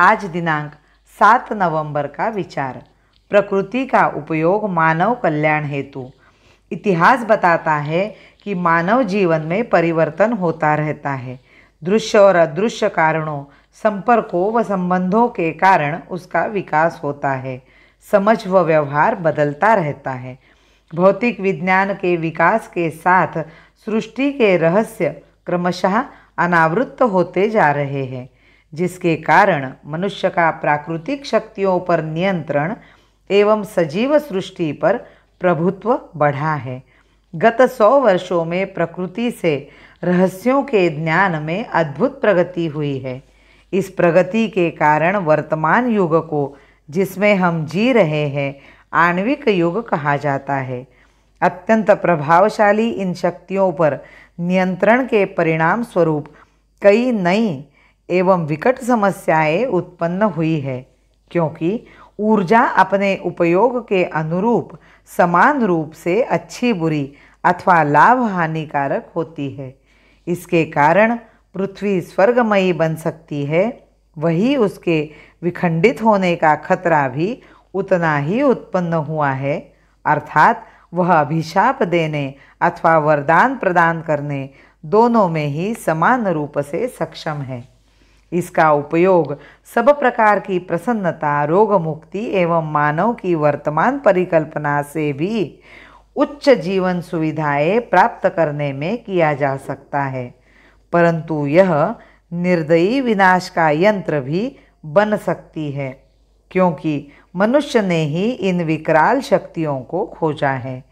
आज दिनांक सात नवंबर का विचार प्रकृति का उपयोग मानव कल्याण हेतु इतिहास बताता है कि मानव जीवन में परिवर्तन होता रहता है दृश्य और अदृश्य कारणों संपर्कों व संबंधों के कारण उसका विकास होता है समझ व व्यवहार बदलता रहता है भौतिक विज्ञान के विकास के साथ सृष्टि के रहस्य क्रमशः अनावृत्त होते जा रहे हैं जिसके कारण मनुष्य का प्राकृतिक शक्तियों पर नियंत्रण एवं सजीव सृष्टि पर प्रभुत्व बढ़ा है गत सौ वर्षों में प्रकृति से रहस्यों के ज्ञान में अद्भुत प्रगति हुई है इस प्रगति के कारण वर्तमान युग को जिसमें हम जी रहे हैं आणविक युग कहा जाता है अत्यंत प्रभावशाली इन शक्तियों पर नियंत्रण के परिणाम स्वरूप कई नई एवं विकट समस्याएं उत्पन्न हुई है क्योंकि ऊर्जा अपने उपयोग के अनुरूप समान रूप से अच्छी बुरी अथवा लाभ हानिकारक होती है इसके कारण पृथ्वी स्वर्गमयी बन सकती है वही उसके विखंडित होने का खतरा भी उतना ही उत्पन्न हुआ है अर्थात वह अभिशाप देने अथवा वरदान प्रदान करने दोनों में ही समान रूप से सक्षम है इसका उपयोग सब प्रकार की प्रसन्नता रोग मुक्ति एवं मानव की वर्तमान परिकल्पना से भी उच्च जीवन सुविधाएं प्राप्त करने में किया जा सकता है परंतु यह निर्दयी विनाश का यंत्र भी बन सकती है क्योंकि मनुष्य ने ही इन विकराल शक्तियों को खोजा है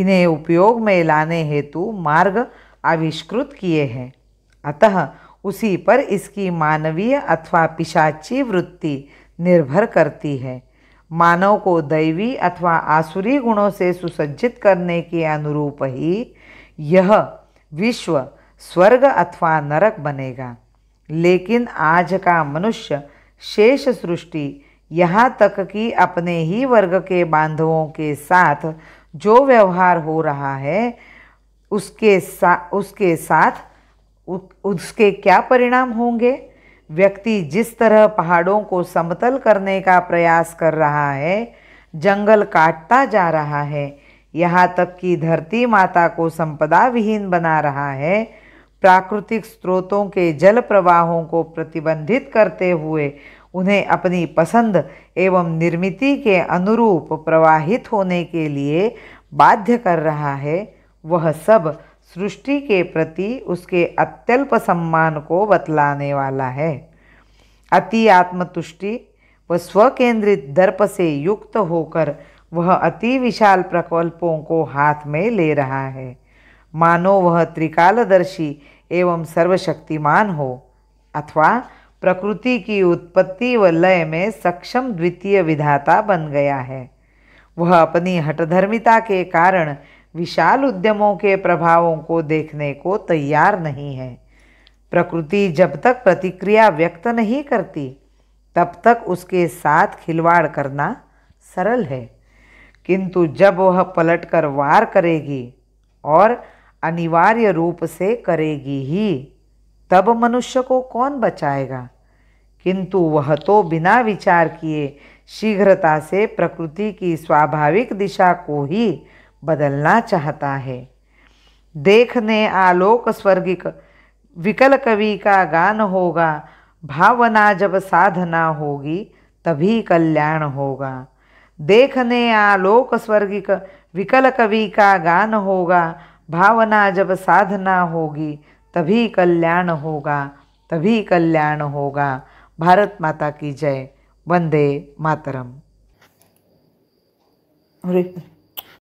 इन्हें उपयोग में लाने हेतु मार्ग आविष्कृत किए हैं अतः उसी पर इसकी मानवीय अथवा पिशाची वृत्ति निर्भर करती है मानव को दैवी अथवा आसुरी गुणों से सुसज्जित करने के अनुरूप ही यह विश्व स्वर्ग अथवा नरक बनेगा लेकिन आज का मनुष्य शेष सृष्टि यहाँ तक कि अपने ही वर्ग के बांधवों के साथ जो व्यवहार हो रहा है उसके सा उसके साथ उसके क्या परिणाम होंगे व्यक्ति जिस तरह पहाड़ों को समतल करने का प्रयास कर रहा है जंगल काटता जा रहा है यहाँ तक कि धरती माता को संपदा विहीन बना रहा है प्राकृतिक स्रोतों के जल प्रवाहों को प्रतिबंधित करते हुए उन्हें अपनी पसंद एवं निर्मिति के अनुरूप प्रवाहित होने के लिए बाध्य कर रहा है वह सब सृष्टि के प्रति उसके अत्यल्प सम्मान को बतलाने वाला है अति आत्मतुष्टि व स्वकेंद्रित दर्प से युक्त होकर वह अति विशाल प्रकल्पों को हाथ में ले रहा है मानो वह त्रिकालदर्शी एवं सर्वशक्तिमान हो अथवा प्रकृति की उत्पत्ति व लय में सक्षम द्वितीय विधाता बन गया है वह अपनी हटधर्मिता के कारण विशाल उद्यमों के प्रभावों को देखने को तैयार नहीं है प्रकृति जब तक प्रतिक्रिया व्यक्त नहीं करती तब तक उसके साथ खिलवाड़ करना सरल है किंतु जब वह पलटकर वार करेगी और अनिवार्य रूप से करेगी ही तब मनुष्य को कौन बचाएगा किंतु वह तो बिना विचार किए शीघ्रता से प्रकृति की स्वाभाविक दिशा को ही बदलना चाहता है देखने आलोक स्वर्गिक विकल कवि का गान होगा भावना जब साधना होगी तभी कल्याण होगा देखने आलोक स्वर्गिक विकल कवि का गान होगा भावना जब साधना होगी तभी कल्याण होगा तभी कल्याण होगा भारत माता की जय वंदे मातरम